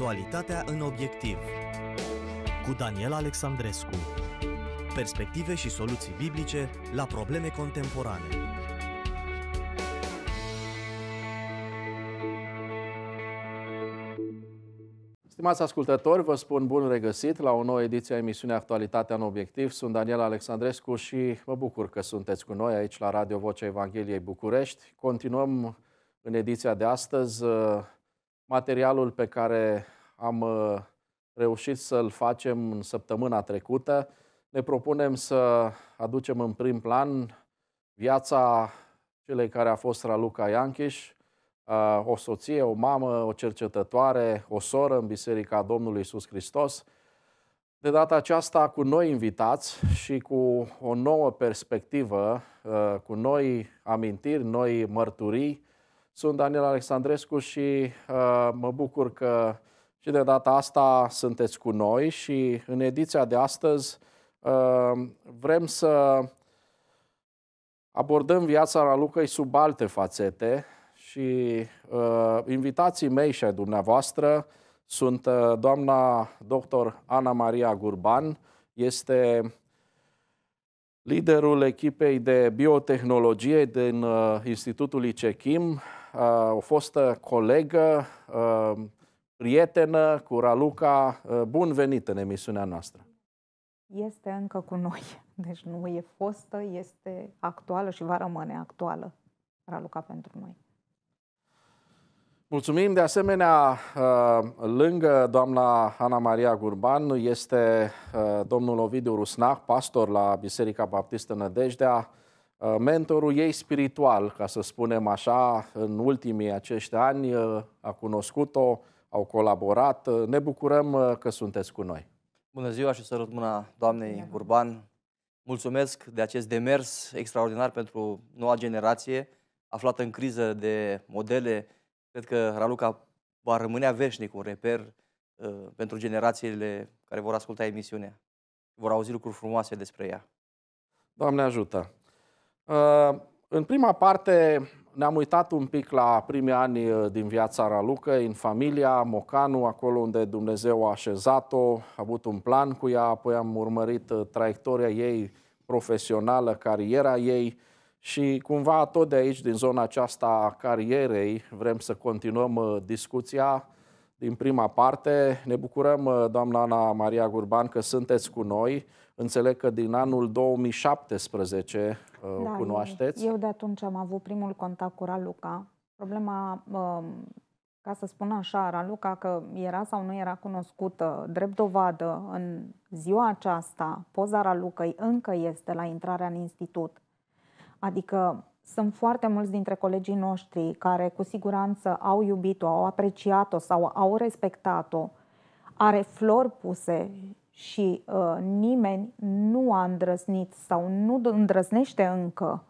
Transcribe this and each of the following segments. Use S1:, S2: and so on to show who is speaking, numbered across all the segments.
S1: Actualitatea în obiectiv cu Daniel Alexandrescu Perspective și soluții biblice la probleme contemporane
S2: Stimați ascultători, vă spun bun regăsit la o nouă ediție a emisiunii Actualitatea în Obiectiv. Sunt Daniel Alexandrescu și mă bucur că sunteți cu noi aici la Radio Vocea Evangheliei București. Continuăm în ediția de astăzi materialul pe care am uh, reușit să-l facem în săptămâna trecută. Ne propunem să aducem în prim plan viața celei care a fost Raluca Iancheș, uh, o soție, o mamă, o cercetătoare, o soră în Biserica Domnului Isus Hristos. De data aceasta cu noi invitați și cu o nouă perspectivă, uh, cu noi amintiri, noi mărturii, sunt Daniel Alexandrescu și uh, mă bucur că și de data asta sunteți cu noi și în ediția de astăzi uh, vrem să abordăm viața la Lucăi sub alte fațete și uh, invitații mei și ai dumneavoastră sunt uh, doamna doctor Ana Maria Gurban, este liderul echipei de biotehnologie din uh, Institutul ICECHIM, Uh, o fostă colegă, uh, prietenă cu Raluca. Uh, bun venit în emisiunea noastră!
S3: Este încă cu noi, deci nu e fostă, este actuală și va rămâne actuală Raluca pentru noi.
S2: Mulțumim de asemenea, lângă doamna Ana Maria Gurban este domnul Ovidiu Rusnac, pastor la Biserica Baptistă Nădejdea, Uh, mentorul ei spiritual, ca să spunem așa, în ultimii acești ani uh, a cunoscut-o, au colaborat. Uh, ne bucurăm că sunteți cu noi.
S1: Bună ziua și sărut mâna doamnei Burban. Mulțumesc de acest demers extraordinar pentru noua generație aflată în criză de modele. Cred că Raluca va rămâne veșnic un reper pentru generațiile care vor asculta emisiunea. Vor auzi lucruri frumoase despre ea.
S2: Doamne ajută! Uh, în prima parte ne-am uitat un pic la primii ani uh, din viața Raluca, în familia, Mocanu, acolo unde Dumnezeu a așezat-o, a avut un plan cu ea, apoi am urmărit uh, traiectoria ei profesională, cariera ei și cumva tot de aici, din zona aceasta a carierei, vrem să continuăm discuția din prima parte. Ne bucurăm, doamna Ana Maria Gurban, că sunteți cu noi. Înțeleg că din anul 2017 uh, da, cunoașteți. Eu,
S3: de atunci am avut primul contact cu Raluca. Problema, um, ca să spun așa, Raluca că era sau nu era cunoscută, drept dovadă, în ziua aceasta, poza Ralucăi încă este la intrarea în institut. Adică sunt foarte mulți dintre colegii noștri care cu siguranță au iubit-o, au apreciat-o sau au respectat-o. Are flori puse și uh, nimeni nu a îndrăznit sau nu îndrăznește încă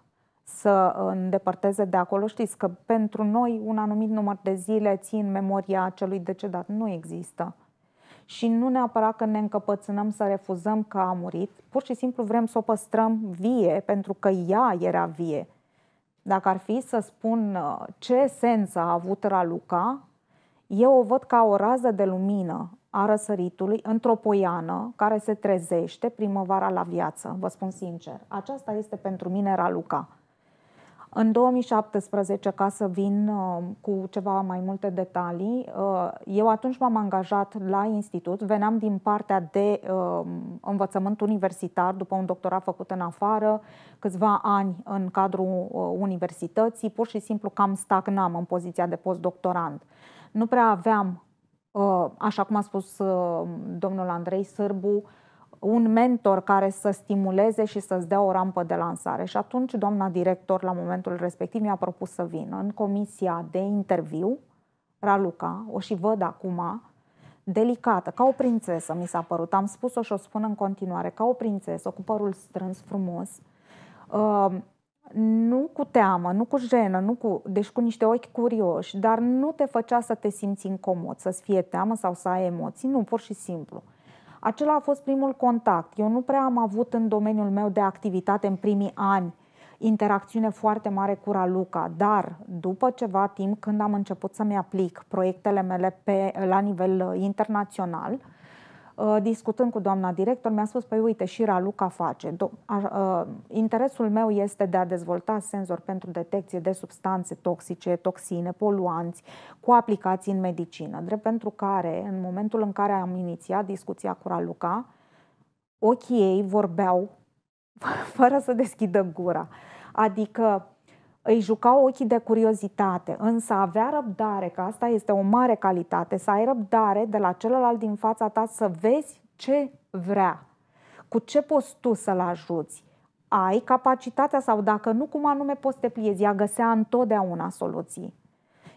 S3: să uh, îndepărteze de acolo. Știți că pentru noi un anumit număr de zile țin memoria acelui decedat. Nu există. Și nu neapărat că ne încăpățânăm să refuzăm că a murit, pur și simplu vrem să o păstrăm vie, pentru că ea era vie. Dacă ar fi să spun uh, ce sens a avut Raluca, eu o văd ca o rază de lumină a răsăritului într-o poiană care se trezește primăvara la viață, vă spun sincer. Aceasta este pentru mine Raluca. În 2017, ca să vin uh, cu ceva mai multe detalii, uh, eu atunci m-am angajat la institut, veneam din partea de uh, învățământ universitar, după un doctorat făcut în afară, câțiva ani în cadrul universității, pur și simplu cam stagnam în poziția de postdoctorant. Nu prea aveam Uh, așa cum a spus uh, domnul Andrei Sârbu, un mentor care să stimuleze și să-ți dea o rampă de lansare. Și atunci doamna director, la momentul respectiv, mi-a propus să vină în comisia de interviu, Raluca, o și văd acum, delicată, ca o prințesă mi s-a părut. Am spus-o și o spun în continuare, ca o prințesă, cu părul strâns frumos. Uh, nu cu teamă, nu cu jenă, nu cu, deci cu niște ochi curioși, dar nu te făcea să te simți incomod, să-ți fie teamă sau să ai emoții, nu, pur și simplu. Acela a fost primul contact. Eu nu prea am avut în domeniul meu de activitate în primii ani interacțiune foarte mare cu Raluca, dar după ceva timp, când am început să-mi aplic proiectele mele pe, la nivel uh, internațional, Uh, discutând cu doamna director, mi-a spus, păi uite, și Raluca face. Uh, interesul meu este de a dezvolta senzori pentru detecție de substanțe toxice, toxine, poluanți, cu aplicații în medicină, drept pentru care, în momentul în care am inițiat discuția cu Raluca, ochii ei vorbeau fără să deschidă gura. Adică îi jucau ochii de curiozitate, însă avea răbdare, că asta este o mare calitate, să ai răbdare de la celălalt din fața ta să vezi ce vrea, cu ce poți tu să-l ajuți. Ai capacitatea sau dacă nu, cum anume poți să te pliezi. Ea găsea întotdeauna soluții.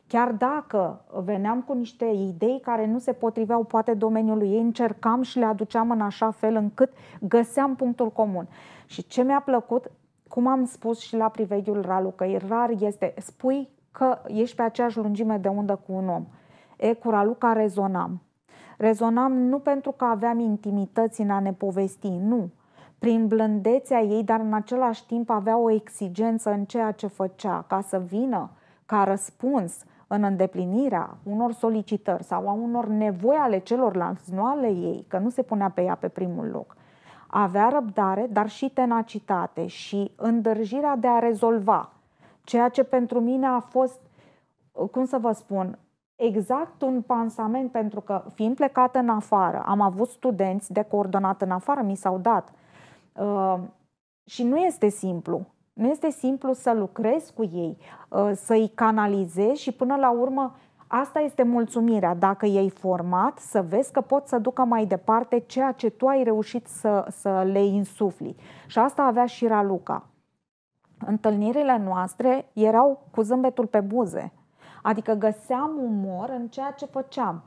S3: Chiar dacă veneam cu niște idei care nu se potriveau poate domeniului ei, încercam și le aduceam în așa fel încât găseam punctul comun. Și ce mi-a plăcut, cum am spus și la priveghiul e rar este, spui că ești pe aceeași lungime de undă cu un om. E, cu raluca rezonam. Rezonam nu pentru că aveam intimități în a ne povesti, nu. Prin blândețea ei, dar în același timp avea o exigență în ceea ce făcea, ca să vină ca răspuns în îndeplinirea unor solicitări sau a unor nevoi ale celorlalți, nu ale ei, că nu se punea pe ea pe primul loc avea răbdare, dar și tenacitate și îndrăgirea de a rezolva. Ceea ce pentru mine a fost, cum să vă spun, exact un pansament, pentru că fiind plecată în afară, am avut studenți de coordonat în afară, mi s-au dat. Uh, și nu este simplu. Nu este simplu să lucrezi cu ei, uh, să-i canalizezi și până la urmă Asta este mulțumirea, dacă ei format, să vezi că pot să ducă mai departe ceea ce tu ai reușit să, să le insufli. Și asta avea și Raluca. Întâlnirile noastre erau cu zâmbetul pe buze. Adică găseam umor în ceea ce făceam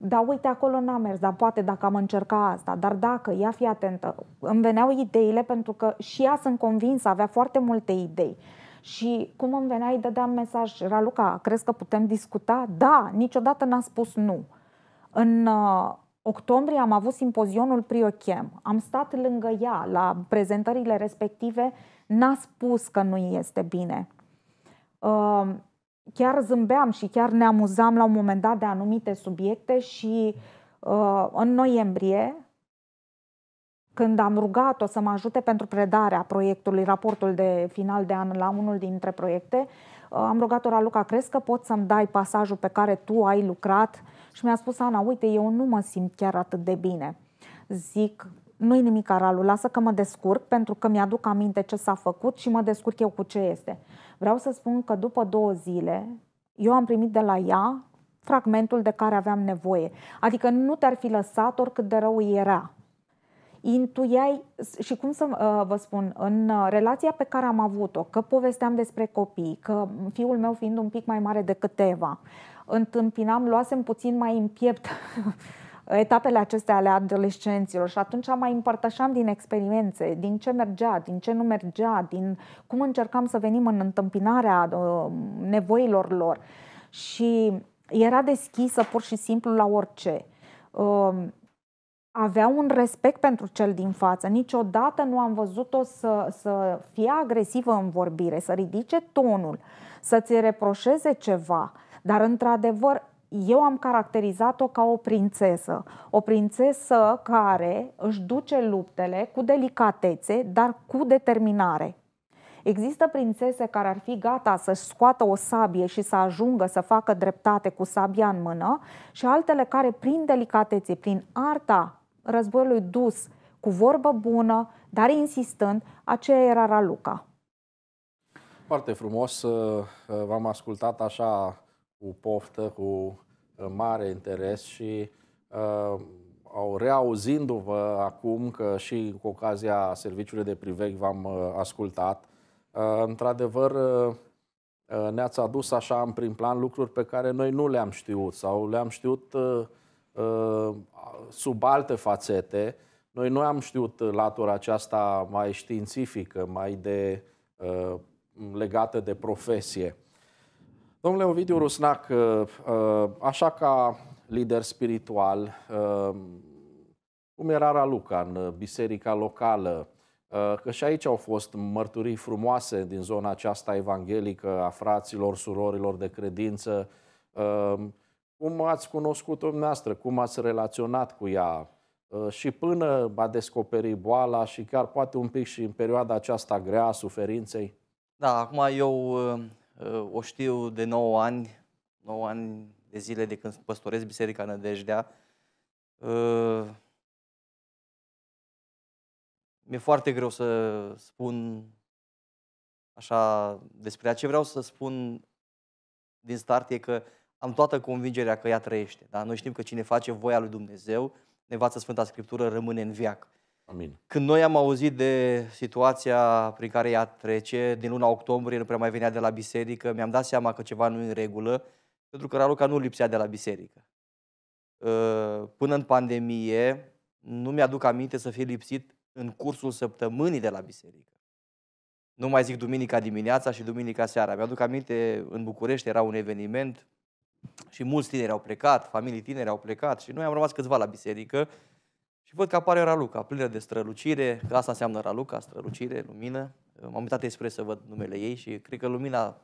S3: da, uite, acolo n am mers, dar poate dacă am încercat asta, dar dacă, ia fi atentă, îmi veneau ideile pentru că și ea sunt convinsă, avea foarte multe idei și cum îmi veneai, dădeam mesaj, Raluca, crezi că putem discuta? Da, niciodată n-a spus nu. În uh, octombrie am avut simpozionul Priochem, am stat lângă ea la prezentările respective, n-a spus că nu este bine. Uh, chiar zâmbeam și chiar ne amuzam la un moment dat de anumite subiecte și uh, în noiembrie când am rugat-o să mă ajute pentru predarea proiectului, raportul de final de an la unul dintre proiecte, uh, am rugat-o, Raluca, crezi că poți să-mi dai pasajul pe care tu ai lucrat? Și mi-a spus, Ana, uite, eu nu mă simt chiar atât de bine. Zic, nu-i nimic, Aralu, lasă că mă descurc pentru că mi-aduc aminte ce s-a făcut și mă descurc eu cu ce este. Vreau să spun că după două zile eu am primit de la ea fragmentul de care aveam nevoie. Adică nu te-ar fi lăsat oricât de rău era intuiai și cum să uh, vă spun, în uh, relația pe care am avut-o, că povesteam despre copii, că fiul meu fiind un pic mai mare decât Eva, întâmpinam, luasem puțin mai în piept etapele acestea ale adolescenților și atunci mai împărtășam din experiențe, din ce mergea, din ce nu mergea, din cum încercam să venim în întâmpinarea uh, nevoilor lor și era deschisă pur și simplu la orice avea un respect pentru cel din față. Niciodată nu am văzut-o să, să fie agresivă în vorbire, să ridice tonul, să-ți reproșeze ceva. Dar, într-adevăr, eu am caracterizat-o ca o prințesă. O prințesă care își duce luptele cu delicatețe, dar cu determinare. Există prințese care ar fi gata să-și scoată o sabie și să ajungă să facă dreptate cu sabia în mână și altele care prin delicatețe, prin arta războiului dus cu vorbă bună, dar insistând, aceea era Raluca.
S2: Foarte frumos, uh, uh, v-am ascultat așa cu poftă, cu uh, mare interes și au reauzindu-vă acum că și cu ocazia serviciului de priveg v-am ascultat, într-adevăr ne-ați adus așa în prim plan lucruri pe care noi nu le-am știut sau le-am știut Uh, sub alte fațete. Noi nu am știut latura aceasta mai științifică, mai de uh, legată de profesie. Domnule Ovidiu Rusnac, uh, așa ca lider spiritual, cum era Raluca în biserica locală, că și aici au fost mărturii frumoase din zona aceasta evanghelică a fraților, surorilor de credință, cum ați cunoscut-o dumneavoastră, cum ați relaționat cu ea uh, și până a descoperi boala și chiar poate un pic și în perioada aceasta grea a suferinței?
S1: Da, acum eu uh, o știu de 9 ani, 9 ani de zile de când păstorez Biserica Nădejdea. Uh, mi-e foarte greu să spun așa despre ea. Ce vreau să spun din start e că uh, am toată convingerea că ea trăiește. Da? Noi știm că cine face voia lui Dumnezeu, ne învață Sfânta Scriptură, rămâne în viac. Amin. Când noi am auzit de situația prin care ea trece, din luna octombrie nu prea mai venea de la biserică, mi-am dat seama că ceva nu e în regulă, pentru că Raluca nu lipsea de la biserică. Ă, până în pandemie, nu mi-aduc aminte să fi lipsit în cursul săptămânii de la biserică. Nu mai zic duminica dimineața și duminica seara. Mi-aduc aminte, în București era un eveniment, și mulți tineri au plecat, familii tineri au plecat și noi am rămas câțiva la biserică și văd că apare Raluca, plină de strălucire, că asta înseamnă Raluca, strălucire, lumină. M-am uitat expres să văd numele ei și cred că lumina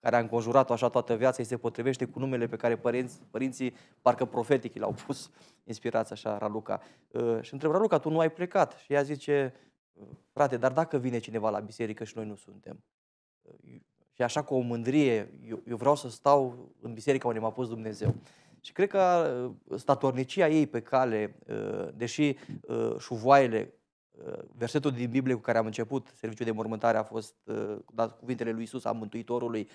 S1: care a înconjurat-o așa toată viața, îi se potrivește cu numele pe care părinți, părinții, parcă profetic, l-au pus, inspirați așa, Raluca. Uh, și întreb, Raluca, tu nu ai plecat? Și ea zice, frate, dar dacă vine cineva la biserică și noi nu suntem? Uh, și așa cu o mândrie, eu, eu vreau să stau în biserica unde m-a pus Dumnezeu. Și cred că uh, statornicia ei pe cale, uh, deși uh, șuvoaiele, versetul din Biblie cu care am început serviciul de mormântare a fost dat cuvintele lui Isus, a Mântuitorului,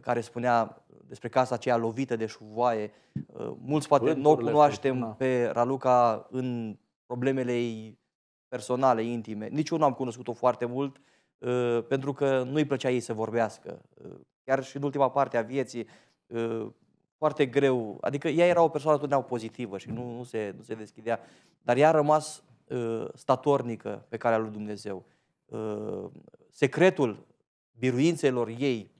S1: care spunea despre casa aceea lovită de șuvoaie. Mulți poate nu o cunoaștem pe Raluca în problemele ei personale, intime. Nici eu nu am cunoscut-o foarte mult, uh, Ă, pentru că nu-i plăcea ei să vorbească. Ă, chiar și în ultima parte a vieții, ă, foarte greu. Adică ea era o persoană totdeauna pozitivă și nu, nu, se, nu se deschidea. Dar ea a rămas statornică pe calea lui Dumnezeu. Secretul biruințelor ei,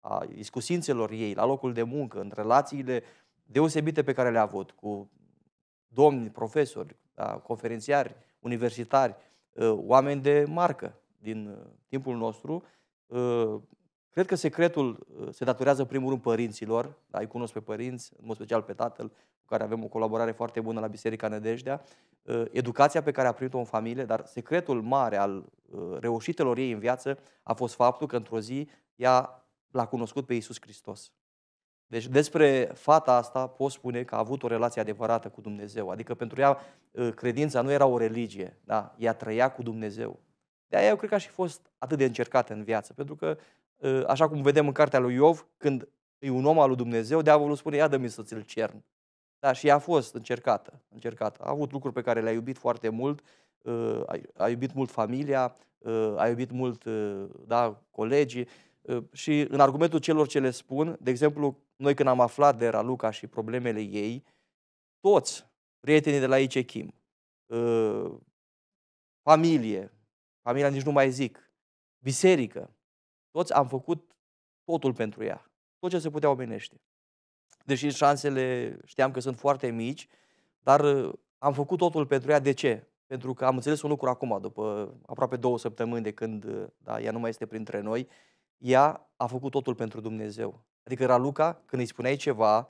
S1: a iscusințelor ei, la locul de muncă, în relațiile deosebite pe care le-a avut cu domni, profesori, da, conferențiari, universitari, oameni de marcă din uh, timpul nostru, uh, cred că secretul uh, se datorează în primul rând părinților, da, îi cunosc pe părinți, în mod special pe tatăl, cu care avem o colaborare foarte bună la Biserica Nădejdea, educația pe care a primit-o în familie, dar secretul mare al reușitelor ei în viață a fost faptul că într-o zi ea l-a cunoscut pe Iisus Hristos. Deci despre fata asta pot spune că a avut o relație adevărată cu Dumnezeu. Adică pentru ea credința nu era o religie, da? ea trăia cu Dumnezeu. De aia eu cred că a fi fost atât de încercată în viață, pentru că, ă, așa cum vedem în cartea lui Iov, când e un om al lui Dumnezeu, diavolul spune, ia dă-mi să ți-l cern. Da, și ea a fost încercată, încercată. A avut lucruri pe care le-a iubit foarte mult, ă, a iubit mult familia, ă, a iubit mult da, colegii și în argumentul celor ce le spun, de exemplu, noi când am aflat de Raluca și problemele ei, toți prietenii de la Ice Kim, familie, familia nici nu mai zic, biserică, toți am făcut totul pentru ea, tot ce se putea omenește. Deși șansele știam că sunt foarte mici, dar uh, am făcut totul pentru ea. De ce? Pentru că am înțeles un lucru acum, după aproape două săptămâni de când uh, da, ea nu mai este printre noi, ea a făcut totul pentru Dumnezeu. Adică Raluca, când îi spuneai ceva,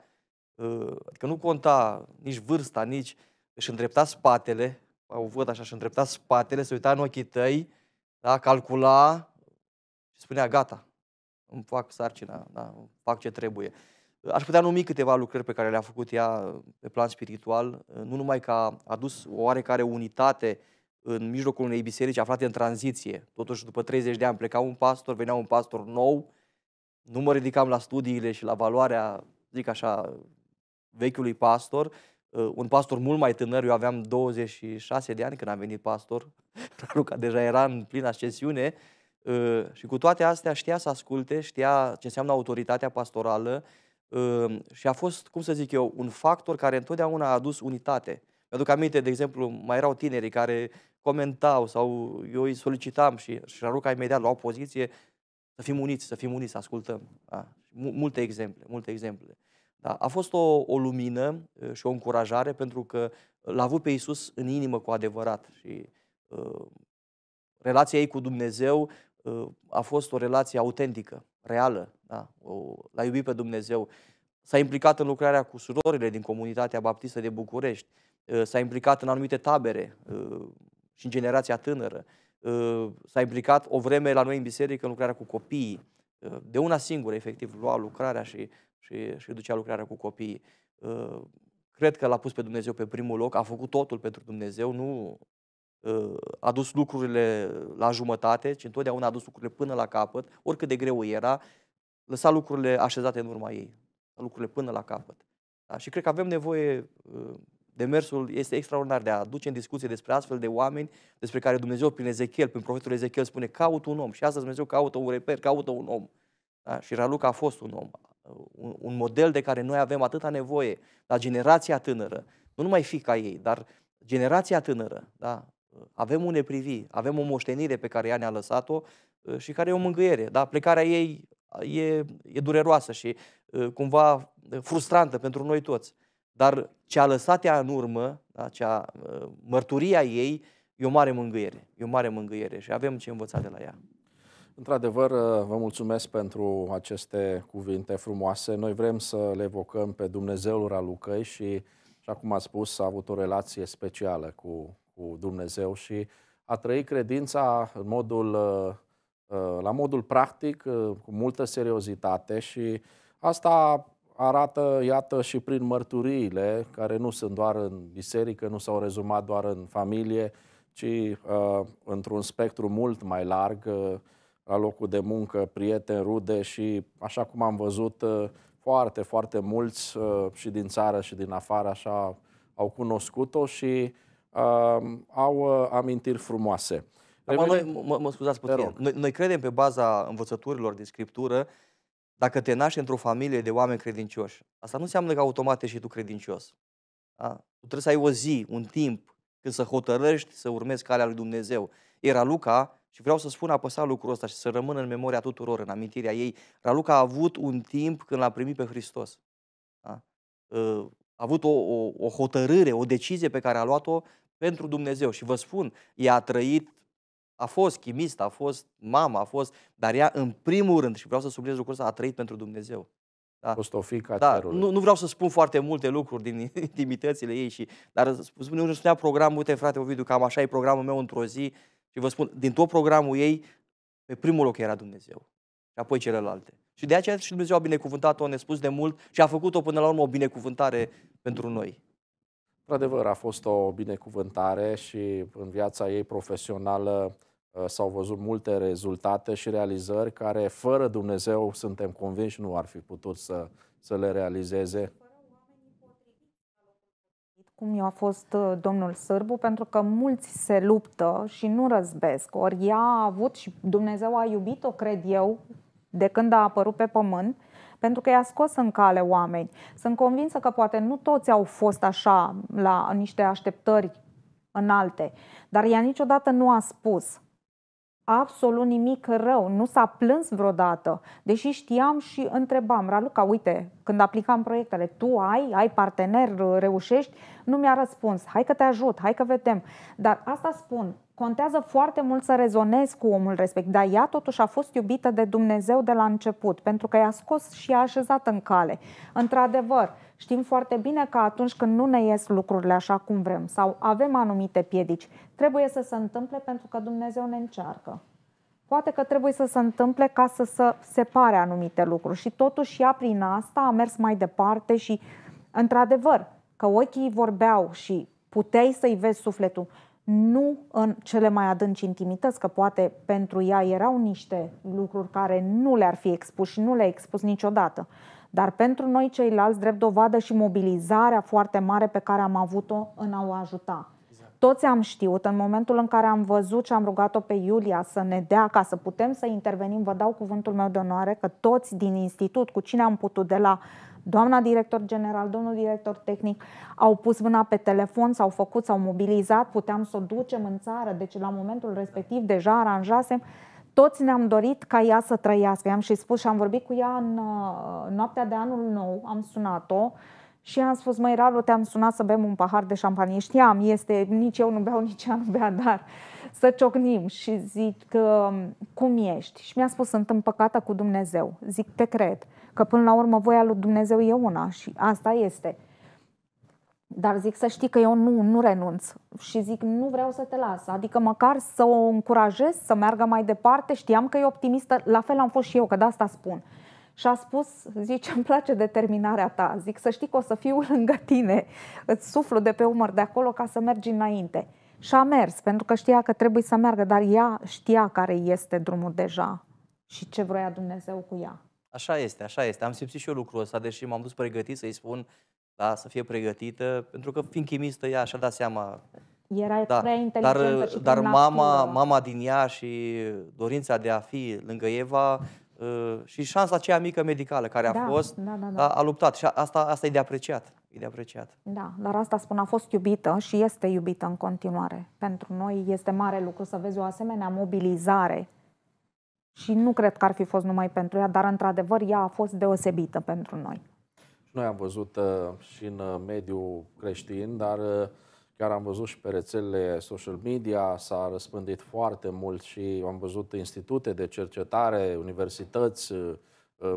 S1: uh, adică nu conta nici vârsta, nici își îndrepta spatele au văd așa și îndrepta spatele, se uita în ochii tăi, da, calcula și spunea, gata, îmi fac sarcina, da, îmi fac ce trebuie. Aș putea numi câteva lucrări pe care le-a făcut ea pe plan spiritual, nu numai că a adus o oarecare unitate în mijlocul unei biserici aflate în tranziție. Totuși, după 30 de ani pleca un pastor, venea un pastor nou, nu mă ridicam la studiile și la valoarea, zic așa, vechiului pastor, Uh, un pastor mult mai tânăr, eu aveam 26 de ani când am venit pastor, Raluca deja era în plină ascensiune uh, și cu toate astea știa să asculte, știa ce înseamnă autoritatea pastorală uh, și a fost, cum să zic eu, un factor care întotdeauna a adus unitate. Mi-aduc aminte, de exemplu, mai erau tinerii care comentau sau eu îi solicitam și, și Raluca imediat lua poziție să fim uniți, să fim uniți, să ascultăm. Da? multe exemple, multe exemple. Da? A fost o, o lumină ă, și o încurajare pentru că l-a avut pe Isus în inimă cu adevărat și uh, relația ei cu Dumnezeu uh, a fost o relație autentică, reală. Da? O, l-a iubit pe Dumnezeu. S-a implicat în lucrarea cu surorile din comunitatea baptistă de București. s-a implicat în anumite tabere și în generația tânără. s-a implicat o vreme la noi în biserică în lucrarea cu copiii. de una singură, efectiv, lua lucrarea și și, și ducea lucrarea cu copiii. Uh, cred că l-a pus pe Dumnezeu pe primul loc, a făcut totul pentru Dumnezeu, nu uh, a dus lucrurile la jumătate, ci întotdeauna a dus lucrurile până la capăt, oricât de greu era, lăsa lucrurile așezate în urma ei, lucrurile până la capăt. Da? Și cred că avem nevoie, uh, demersul este extraordinar de a duce în discuție despre astfel de oameni despre care Dumnezeu prin Ezechiel, prin profetul Ezechiel spune caut un om și astăzi Dumnezeu caută un reper, caută un om. Da? Și Raluca a fost un om, un, un model de care noi avem atâta nevoie, la generația tânără, nu numai fica ei, dar generația tânără, da? avem un neprivi, avem o moștenire pe care ea ne-a lăsat-o uh, și care e o mângâiere. Da? Plecarea ei uh, e, e dureroasă și uh, cumva frustrantă pentru noi toți. Dar ce a lăsat ea în urmă, da? cea, mărturia ei, e o mare mângâiere. E o mare mângâiere și avem ce învăța de la ea.
S2: Într-adevăr, uh, vă mulțumesc pentru aceste cuvinte frumoase. Noi vrem să le evocăm pe Dumnezeul Ralucăi și, așa cum a spus, a avut o relație specială cu, cu Dumnezeu și a trăit credința în modul, uh, uh, la modul practic, cu multă seriozitate și asta arată, iată, și prin mărturiile care nu sunt doar în biserică, nu s-au rezumat doar în familie, ci uh, într-un spectru mult mai larg. Uh, la locul de muncă, prieteni, rude și, așa cum am văzut, uh, foarte, foarte mulți uh, și din țară și din afară așa au cunoscut-o și uh, au uh, amintiri frumoase. Acum, noi, mă, mă scuzați puțin, noi, noi credem pe baza învățăturilor din
S1: Scriptură, dacă te naști într-o familie de oameni credincioși, asta nu înseamnă că automat ești și tu credincios. Da? Tu trebuie să ai o zi, un timp, când să hotărăști să urmezi calea lui Dumnezeu. Era Luca și vreau să spun apăsa lucrul ăsta și să rămână în memoria tuturor, în amintirea ei. Raluca a avut un timp când l-a primit pe Hristos. Da? Ă, a avut o, o, o hotărâre, o decizie pe care a luat-o pentru Dumnezeu. Și vă spun, ea a trăit, a fost chimist, a fost mama, a fost, dar ea în primul rând, și vreau să subliniez lucrul ăsta, a trăit pentru Dumnezeu. Da. fost o da. nu, nu vreau să spun foarte multe lucruri din intimitățile ei, și, dar spune, unul spunea programul, uite frate Ovidiu, cam așa e programul meu într-o zi, și vă spun, din tot programul ei, pe primul loc era Dumnezeu. Și apoi celelalte. Și de aceea și Dumnezeu a binecuvântat-o ne spus de mult și a făcut-o până la urmă o binecuvântare
S2: pentru noi. Într-adevăr, a fost o binecuvântare și în viața ei profesională uh, s-au văzut multe rezultate și realizări care, fără Dumnezeu, suntem convinși, nu ar fi putut să, să le realizeze
S3: cum i-a fost uh, domnul Sârbu, pentru că mulți se luptă și nu răzbesc. Ori ea a avut și Dumnezeu a iubit-o, cred eu, de când a apărut pe pământ, pentru că i-a scos în cale oameni. Sunt convinsă că poate nu toți au fost așa la niște așteptări înalte, dar ea niciodată nu a spus absolut nimic rău, nu s-a plâns vreodată, deși știam și întrebam, Raluca, uite, când aplicam proiectele, tu ai, ai partener, reușești? Nu mi-a răspuns, hai că te ajut, hai că vedem. Dar asta spun, contează foarte mult să rezonezi cu omul respect, dar ea totuși a fost iubită de Dumnezeu de la început, pentru că i-a scos și i-a așezat în cale. Într-adevăr, Știm foarte bine că atunci când nu ne ies lucrurile așa cum vrem sau avem anumite piedici, trebuie să se întâmple pentru că Dumnezeu ne încearcă. Poate că trebuie să se întâmple ca să se separe anumite lucruri și totuși ea prin asta a mers mai departe și, într-adevăr, că ochii vorbeau și puteai să-i vezi sufletul, nu în cele mai adânci intimități, că poate pentru ea erau niște lucruri care nu le-ar fi expus și nu le-a expus niciodată. Dar pentru noi ceilalți, drept dovadă și mobilizarea foarte mare pe care am avut-o în a o ajuta. Exact. Toți am știut, în momentul în care am văzut și am rugat-o pe Iulia să ne dea ca să putem să intervenim, vă dau cuvântul meu de onoare că toți din institut, cu cine am putut, de la doamna director general, domnul director tehnic, au pus mâna pe telefon, s-au făcut, s-au mobilizat, puteam să o ducem în țară, deci la momentul respectiv deja aranjasem toți ne-am dorit ca ea să trăiască. I-am și spus și am vorbit cu ea în uh, noaptea de anul nou, am sunat-o și am spus, măi, Ralu, te-am sunat să bem un pahar de șampanie. Știam, este, nici eu nu beau, nici ea nu bea, dar să ciocnim. Și zic, că, um, cum ești? Și mi-a spus, sunt împăcată cu Dumnezeu. Zic, te cred, că până la urmă voia lui Dumnezeu e una și asta este. Dar zic să știi că eu nu, nu renunț și zic nu vreau să te las, adică măcar să o încurajez să meargă mai departe, știam că e optimistă, la fel am fost și eu, că de asta spun. Și a spus, zice, îmi place determinarea ta, zic să știi că o să fiu lângă tine, îți suflu de pe umăr de acolo ca să mergi înainte. Și a mers, pentru că știa că trebuie să meargă, dar ea știa care este drumul deja și ce vroia Dumnezeu cu ea.
S1: Așa este, așa este. Am simțit și eu lucrul ăsta, deși m-am dus pregătit să-i spun da? să fie pregătită, pentru că fiind chimistă, ea și-a dat seama.
S3: Era da. prea inteligentă uh, Dar, și dar mama,
S1: mama din ea și dorința de a fi lângă Eva uh, și șansa aceea mică medicală care a da, fost, da, da, da. a luptat și asta, asta e de apreciat. E de apreciat.
S3: Da, dar asta spun, a fost iubită și este iubită în continuare. Pentru noi este mare lucru să vezi o asemenea mobilizare și nu cred că ar fi fost numai pentru ea, dar într-adevăr ea a fost deosebită pentru noi.
S2: Noi am văzut uh, și în uh, mediul creștin, dar uh, chiar am văzut și pe rețelele social media, s-a răspândit foarte mult și am văzut institute de cercetare, universități,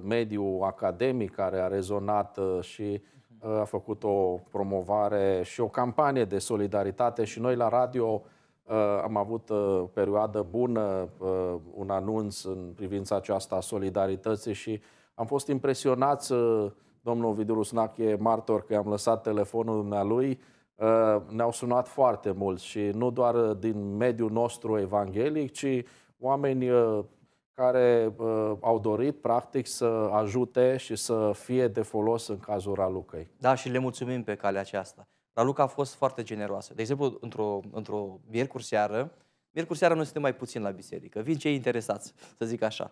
S2: mediul academic care a rezonat și a făcut o promovare și o campanie de solidaritate și noi la radio am avut o perioadă bună, un anunț în privința aceasta a solidarității și am fost impresionați domnul Ovidiu Rusnac e martor că am lăsat telefonul dumnealui, uh, ne-au sunat foarte mult și nu doar uh, din mediul nostru evanghelic, ci oameni uh, care au dorit, practic, să ajute și să fie de folos în cazul Ralucăi. Da, și le mulțumim
S1: pe calea aceasta. Raluca a fost foarte generoasă. De exemplu, într-o, într-o miercuri seară, Miercuri seară noi suntem mai puțin la biserică. Vin cei interesați, să zic așa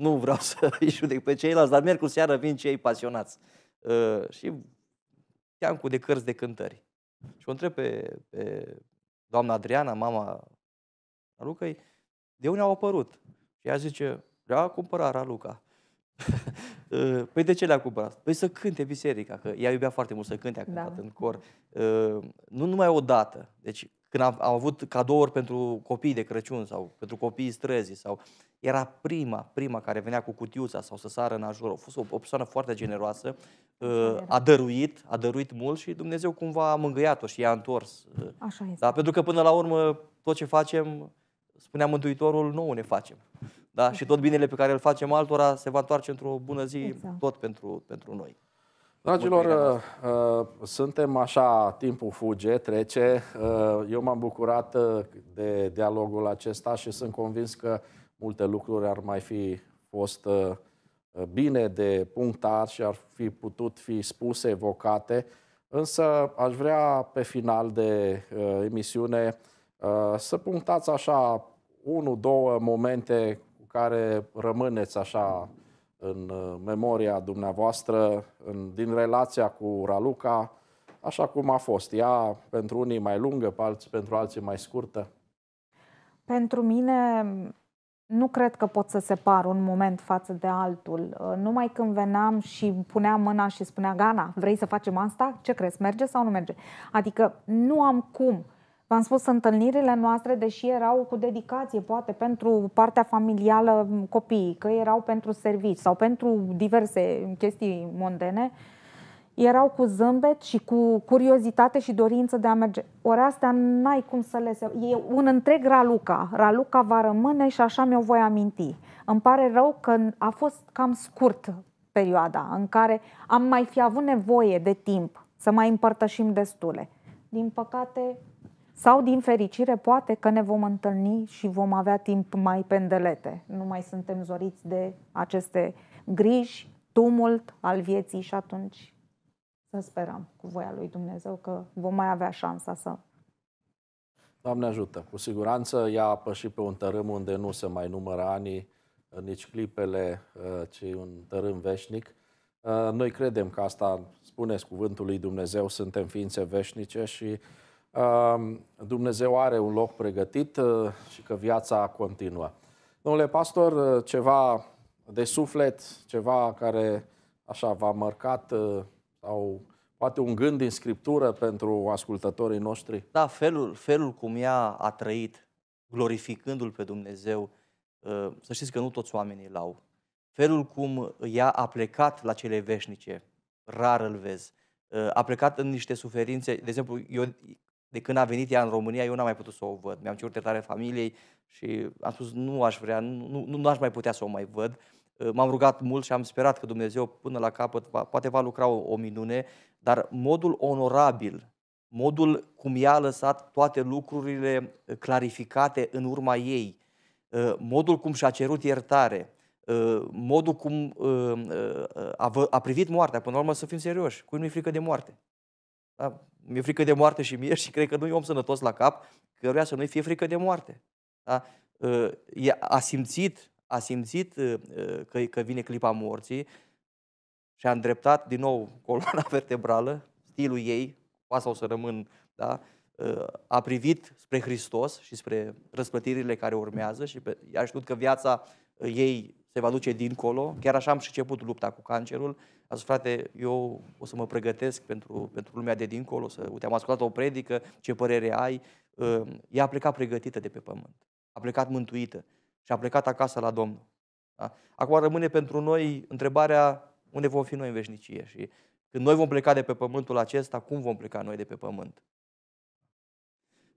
S1: nu vreau să îi judec pe ceilalți, dar miercuri seară vin cei pasionați. Uh, și chiar cu de cărți de cântări. Și o întreb pe, pe doamna Adriana, mama Lucăi, de unde au apărut? Și ea zice, vreau a cumpărat Raluca. Uh, păi de ce le-a cumpărat? Păi să cânte biserica, că ea iubea foarte mult să cânte a cântat da. în cor. Uh, nu numai o dată, deci când au, avut cadouri pentru copii de Crăciun sau pentru copiii străzi sau era prima, prima care venea cu cutiuța sau să sară în ajur. A fost o, o persoană foarte generoasă, uh, a dăruit, a dăruit mult și Dumnezeu cumva a mângâiat-o și i-a întors. Uh. Așa este. Da? Pentru că până la urmă tot ce facem, spunea Mântuitorul, nou ne facem. Da? Și tot binele pe care îl facem altora se va întoarce într-o bună zi exact. tot pentru, pentru noi.
S2: Dragilor, uh, uh, suntem așa, timpul fuge, trece. Uh, eu m-am bucurat de dialogul acesta și sunt convins că multe lucruri ar mai fi fost bine de punctat și ar fi putut fi spuse, evocate. Însă aș vrea pe final de emisiune să punctați așa unu, două momente cu care rămâneți așa în uh, memoria dumneavoastră, în, din relația cu Raluca, așa cum a fost. Ea pentru unii mai lungă, pentru alții mai scurtă?
S3: Pentru mine nu cred că pot să separ un moment față de altul. Uh, numai când veneam și puneam mâna și spunea, Gana, vrei să facem asta? Ce crezi, merge sau nu merge? Adică nu am cum V-am spus, întâlnirile noastre, deși erau cu dedicație, poate pentru partea familială copiii, că erau pentru servici sau pentru diverse chestii mondene, erau cu zâmbet și cu curiozitate și dorință de a merge. Ori astea n-ai cum să le... E un întreg Raluca. Raluca va rămâne și așa mi-o voi aminti. Îmi pare rău că a fost cam scurt perioada în care am mai fi avut nevoie de timp să mai împărtășim destule. Din păcate, sau, din fericire, poate că ne vom întâlni și vom avea timp mai pendelete. Nu mai suntem zoriți de aceste griji, tumult al vieții și atunci să sperăm cu voia lui Dumnezeu că vom mai avea șansa să...
S2: Doamne ajută! Cu siguranță ea a pășit pe un tărâm unde nu se mai numără ani, nici clipele, uh, ci un tărâm veșnic. Uh, noi credem că asta, spuneți cuvântul lui Dumnezeu, suntem ființe veșnice și Dumnezeu are un loc pregătit uh, și că viața continuă. Domnule pastor, uh, ceva de suflet, ceva care așa v-a mărcat uh, sau poate un gând din scriptură pentru ascultătorii noștri?
S1: Da, felul, felul cum ea a trăit, glorificându-l pe Dumnezeu, să știți că nu toți oamenii l-au. Felul cum ea a plecat la cele veșnice, rar îl vezi. A plecat în niște suferințe, de exemplu, eu de când a venit ea în România, eu n-am mai putut să o văd. Mi-am cerut iertare familiei și am spus nu aș vrea, nu, nu, nu aș mai putea să o mai văd. Ă, m-am rugat mult și am sperat că Dumnezeu până la capăt va, poate va lucra o, o minune, dar modul onorabil, modul cum ea a lăsat toate lucrurile ă, clarificate în urma ei, ă, modul cum și-a cerut iertare, modul cum a, a privit moartea, până la urmă să fim serioși, cui nu-i frică de moarte. Da? Mi-e frică de moarte și mie și cred că nu e om sănătos la cap căruia să nu-i fie frică de moarte. Da? Ă, a simțit, a simțit ă, ă, că, că vine clipa morții și a îndreptat din nou coloana vertebrală, stilul ei, cu asta o să rămân, da? a privit spre Hristos și spre răsplătirile care urmează și pe, a știut că viața ei se va duce dincolo. Chiar așa am și început lupta cu cancerul, zis, frate, eu o să mă pregătesc pentru, pentru lumea de dincolo, să, uite, am ascultat o predică, ce părere ai. Ă, ea a plecat pregătită de pe pământ, a plecat mântuită și a plecat acasă la Domnul. Da? Acum rămâne pentru noi întrebarea unde vom fi noi în veșnicie și când noi vom pleca de pe pământul acesta, cum vom pleca noi de pe pământ?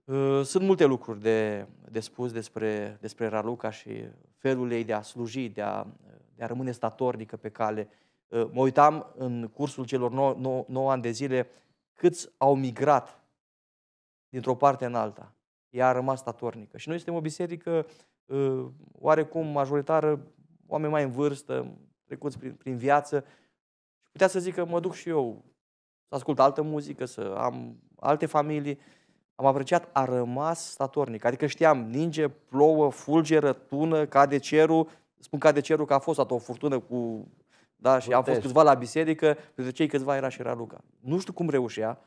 S1: Ă, sunt multe lucruri de, de spus despre, despre Raluca și felul ei de a sluji, de a, de a rămâne statornică pe cale Ă, mă uitam în cursul celor 9, ani de zile câți au migrat dintr-o parte în alta. Ea a rămas statornică. Și noi suntem o biserică ă, oarecum majoritară, oameni mai în vârstă, trecuți prin, prin viață. Și putea să zic că mă duc și eu să ascult altă muzică, să am alte familii. Am apreciat, a rămas statornic. Adică știam, ninge, plouă, fulgeră, tună, cade cerul. Spun cade cerul că a fost o furtună cu da, și Putești. am fost câțiva la biserică, pentru cei câțiva era și Raluca. Nu știu cum reușea,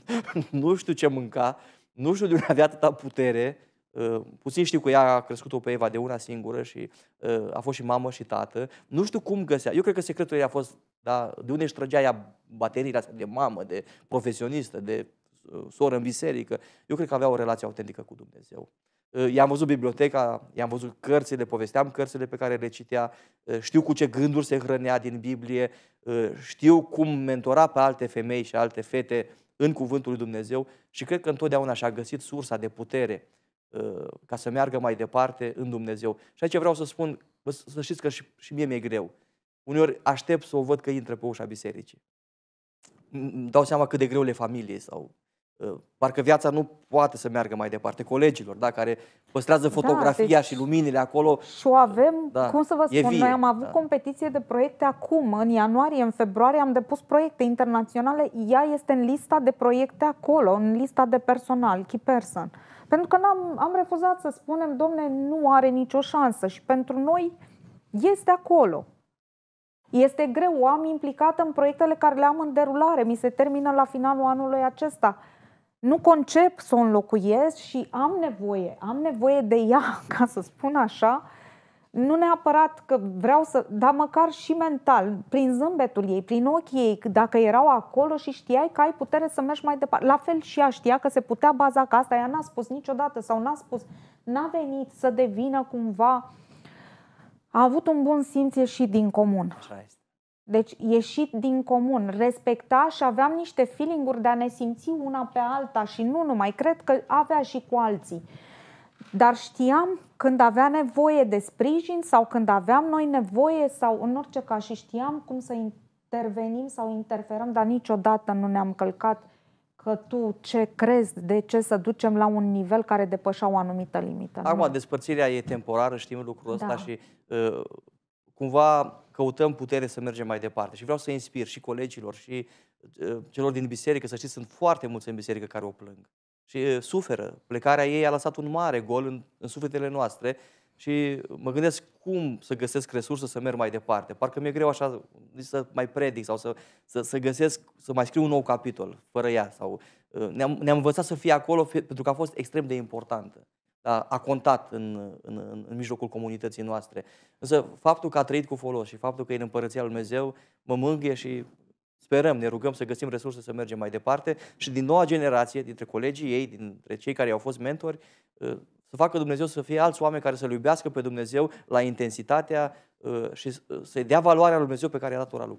S1: nu știu ce mânca, nu știu de unde avea atâta putere. Uh, puțin știu că ea a crescut-o pe Eva de una singură și uh, a fost și mamă și tată. Nu știu cum găsea. Eu cred că secretul ei a fost da, de unde își trăgea ea bateriile astea de mamă, de profesionistă, de uh, soră în biserică. Eu cred că avea o relație autentică cu Dumnezeu. Uh, i-am văzut biblioteca, i-am văzut cărțile, povesteam cărțile pe care le citea, uh, știu cu ce gânduri se hrănea din Biblie, uh, știu cum mentora pe alte femei și alte fete în Cuvântul lui Dumnezeu și cred că întotdeauna și-a găsit sursa de putere ca să meargă mai departe în Dumnezeu. Și aici vreau să spun, să știți că și, și mie mi-e greu. Uneori aștept să o văd că intră pe ușa bisericii. Îmi dau seama cât de greu le familiei sau Uh, parcă viața nu poate să meargă mai departe, colegilor, da, care păstrează da, fotografia da, deci și luminile acolo. Și o avem, da, cum să vă spun, vie, noi am avut da.
S3: competiție de proiecte acum, în ianuarie, în februarie am depus proiecte internaționale, ea este în lista de proiecte acolo, în lista de personal, key person. Pentru că am am refuzat să spunem, domne, nu are nicio șansă și pentru noi este acolo. Este greu, am implicat în proiectele care le am în derulare, mi se termină la finalul anului acesta nu concep să o înlocuiesc și am nevoie, am nevoie de ea, ca să spun așa, nu neapărat că vreau să, dar măcar și mental, prin zâmbetul ei, prin ochii ei, dacă erau acolo și știai că ai putere să mergi mai departe. La fel și ea știa că se putea baza că asta, ea n-a spus niciodată sau n-a spus, n-a venit să devină cumva, a avut un bun simț și din comun. Așa este. Deci ieșit din comun, respecta și aveam niște feeling-uri de a ne simți una pe alta și nu numai, cred că avea și cu alții. Dar știam când avea nevoie de sprijin sau când aveam noi nevoie sau în orice caz și știam cum să intervenim sau interferăm, dar niciodată nu ne-am călcat că tu ce crezi, de ce să ducem la un nivel care depășea o anumită limită.
S1: Acum, nu? despărțirea e temporară, știm lucrul ăsta da. și uh, cumva căutăm putere să mergem mai departe. Și vreau să inspir și colegilor și uh, celor din biserică, să știți, sunt foarte mulți în biserică care o plâng. Și uh, suferă. Plecarea ei a lăsat un mare gol în, în sufletele noastre și mă gândesc cum să găsesc resurse să merg mai departe. Parcă mi-e greu așa să mai predic sau să, să, să găsesc, să mai scriu un nou capitol fără ea. Sau, uh, ne-am, ne-am învățat să fie acolo pentru că a fost extrem de importantă da, a contat în, în, în mijlocul comunității noastre. Însă faptul că a trăit cu folos și faptul că e în Împărăția Lui Dumnezeu mă mângâie și sperăm, ne rugăm să găsim resurse să mergem mai departe și din noua generație, dintre colegii ei, dintre cei care au fost mentori, ă, să facă Dumnezeu să fie alți oameni care să-L iubească pe Dumnezeu la intensitatea ă, și să-i dea valoarea lui Dumnezeu pe care a dat-o la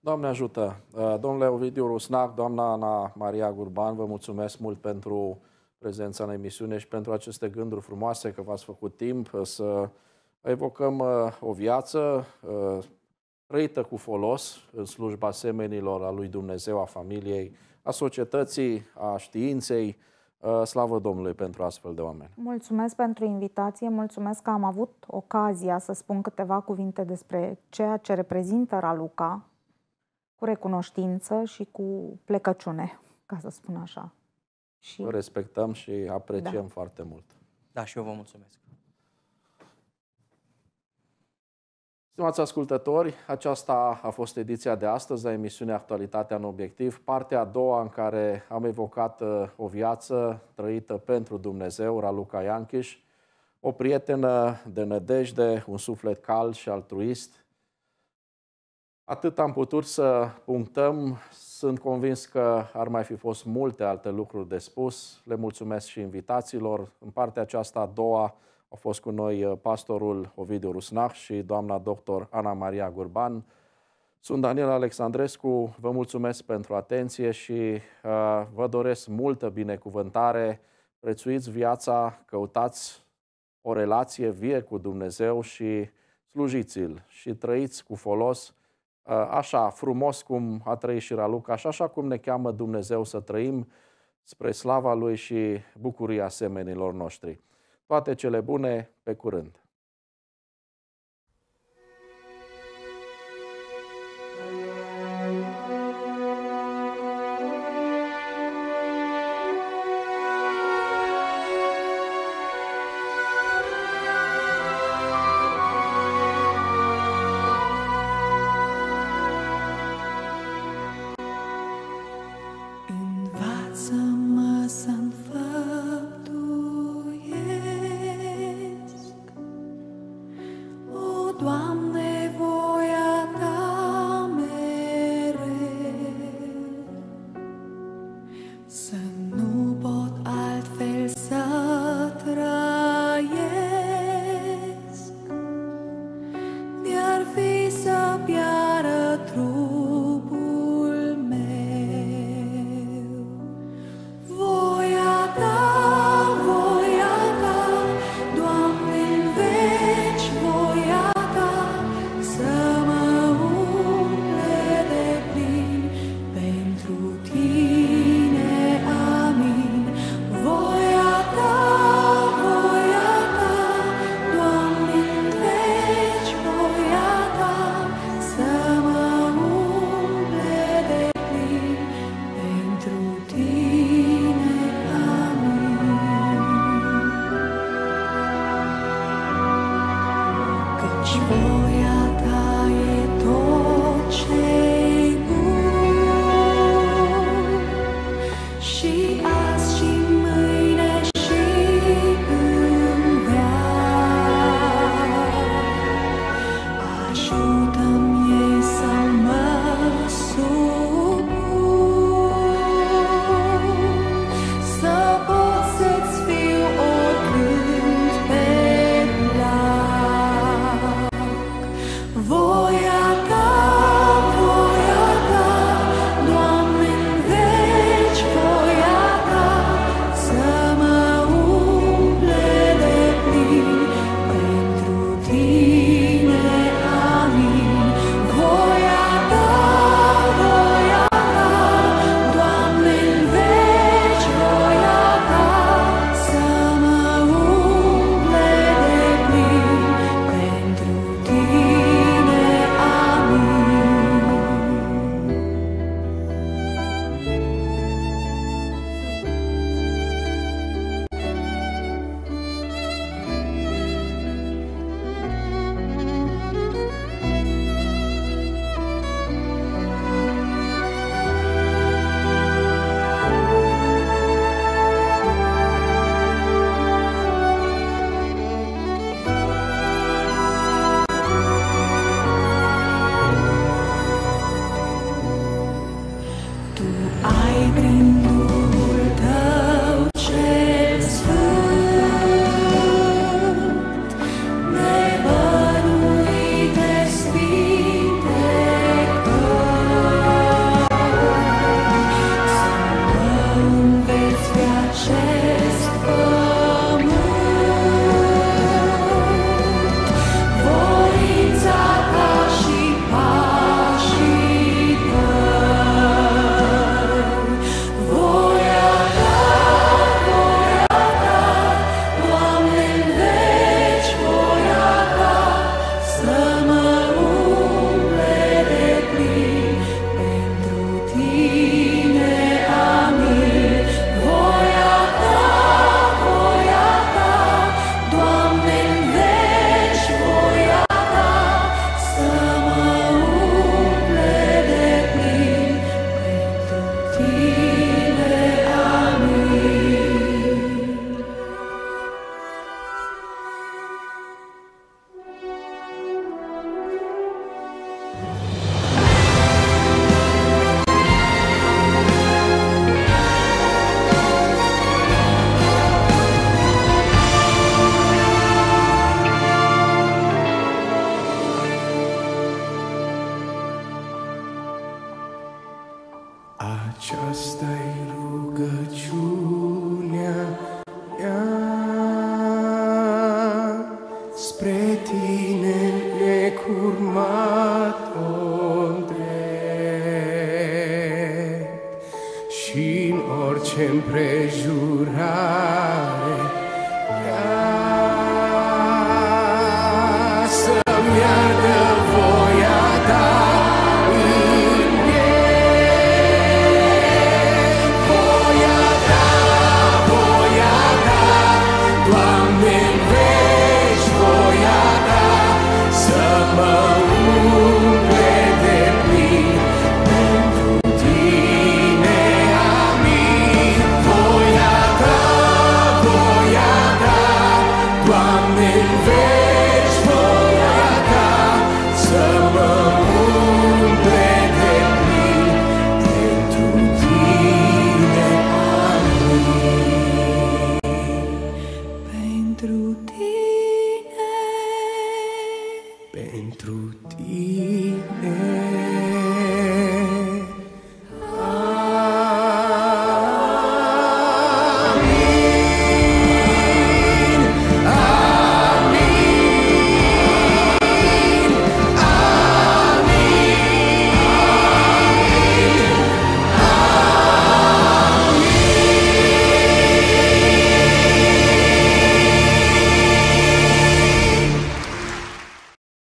S2: Doamne ajută! Ă, domnule Ovidiu Rusnac, doamna Ana Maria Gurban, vă mulțumesc mult pentru prezența în emisiune și pentru aceste gânduri frumoase că v-ați făcut timp uh, să evocăm uh, o viață trăită uh, cu folos în slujba semenilor a lui Dumnezeu, a familiei, a societății, a științei. Slavă Domnului pentru astfel de oameni.
S3: Mulțumesc pentru invitație, mulțumesc că am avut ocazia să spun câteva cuvinte despre ceea ce reprezintă Raluca, cu recunoștință și cu plecăciune, ca să spun așa.
S2: Și... Vă respectăm și apreciem da. foarte mult. Da, și eu vă mulțumesc. Stimați ascultători, aceasta a fost ediția de astăzi a emisiunii Actualitatea în Obiectiv, partea a doua în care am evocat uh, o viață trăită pentru Dumnezeu, Raluca Iancheș, o prietenă de nădejde, un suflet cald și altruist, Atât am putut să punctăm. Sunt convins că ar mai fi fost multe alte lucruri de spus. Le mulțumesc și invitațiilor. În partea aceasta a doua au fost cu noi uh, pastorul Ovidiu Rusnach și doamna doctor Ana Maria Gurban. Sunt Daniel Alexandrescu, vă mulțumesc pentru atenție și uh, vă doresc multă binecuvântare. Prețuiți viața, căutați o relație vie cu Dumnezeu și slujiți-l și trăiți cu folos Uh, așa frumos cum a trăit și Raluca și așa cum ne cheamă Dumnezeu să trăim spre slava Lui și bucuria semenilor noștri. Toate cele bune, pe curând!